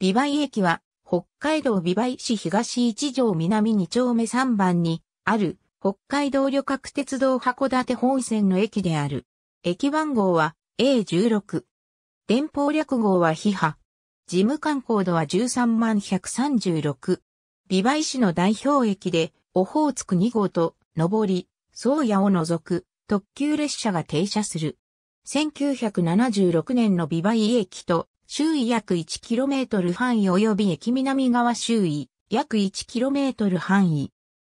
美梅駅は、北海道美梅市東一条南2丁目3番に、ある、北海道旅客鉄道函館本線の駅である。駅番号は A16。電報略号はヒハ。事務官コードは13万136。美梅市の代表駅で、オホーツク2号と、上り、宗谷を除く、特急列車が停車する。1976年の美梅駅と周囲約 1km 範囲及び駅南側周囲約 1km 範囲。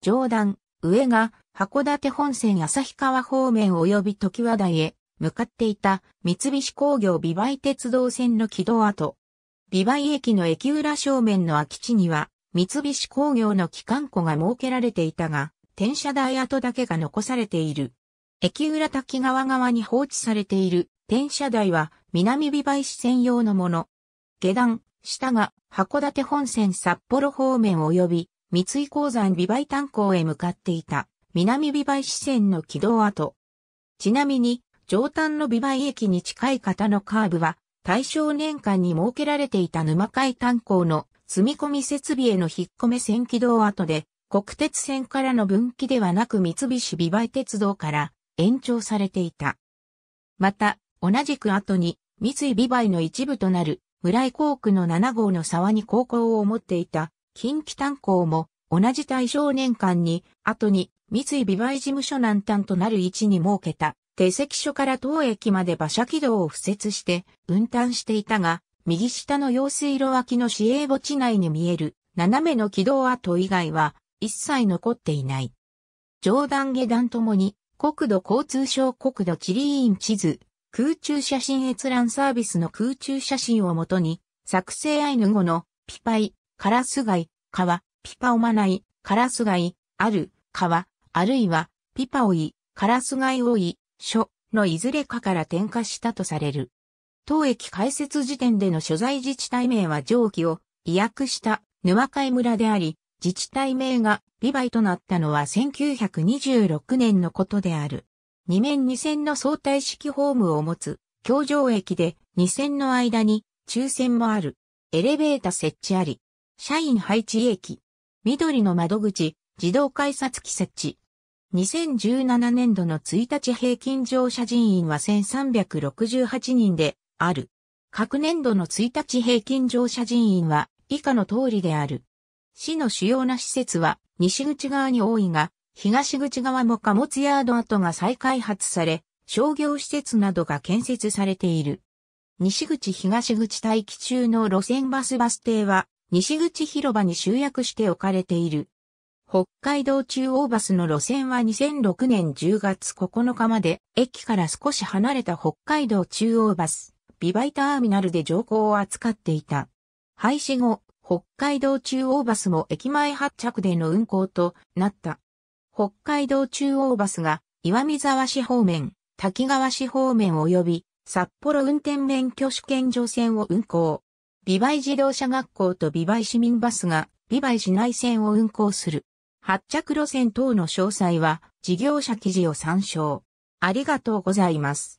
上段、上が函館本線旭川方面及び時和台へ向かっていた三菱工業美梅鉄道線の軌道跡。美梅駅の駅裏正面の空き地には三菱工業の機関庫が設けられていたが、転車台跡だけが残されている。駅裏滝川側に放置されている転車台は南美梅市専用のもの。下段、下が函館本線札幌方面及び三井鉱山美梅炭鉱へ向かっていた南美梅市線の軌道跡。ちなみに上端の美梅駅に近い方のカーブは大正年間に設けられていた沼海炭鉱の積み込み設備への引っ込め線軌道跡で国鉄線からの分岐ではなく三菱美梅鉄道から延長されていた。また、同じく後に、三井美梅の一部となる、村井航区の7号の沢に高校を持っていた、近畿炭鉱も、同じ対象年間に、後に、三井美梅事務所南端となる位置に設けた、定席所から当駅まで馬車軌道を敷設して、運搬していたが、右下の用水路脇の市営墓地内に見える、斜めの軌道跡以外は、一切残っていない。上段下段ともに、国土交通省国土地理院地図、空中写真閲覧サービスの空中写真をもとに、作成アイヌ語の、ピパイ、カラスガイ、カワ、ピパオマナイ、カラスガイ、ある、カワ、あるいは、ピパオイ、カラスガイオイ、書のいずれかから点火したとされる。当駅開設時点での所在自治体名は上記を、意訳した、沼海村であり、自治体名がビバイとなったのは1926年のことである。2面2線の相対式ホームを持つ、橋上駅で2線の間に抽選もある。エレベータ設置あり。社員配置駅。緑の窓口、自動改札機設置。2017年度の1日平均乗車人員は1368人である。各年度の1日平均乗車人員は以下の通りである。市の主要な施設は西口側に多いが、東口側も貨物ヤード跡が再開発され、商業施設などが建設されている。西口東口待機中の路線バスバス停は、西口広場に集約して置かれている。北海道中央バスの路線は2006年10月9日まで、駅から少し離れた北海道中央バス、ビバイターミナルで乗降を扱っていた。廃止後、北海道中央バスも駅前発着での運行となった。北海道中央バスが岩見沢市方面、滝川市方面及び札幌運転免許試験場線を運行。美梅自動車学校と美梅市民バスが美梅市内線を運行する。発着路線等の詳細は事業者記事を参照。ありがとうございます。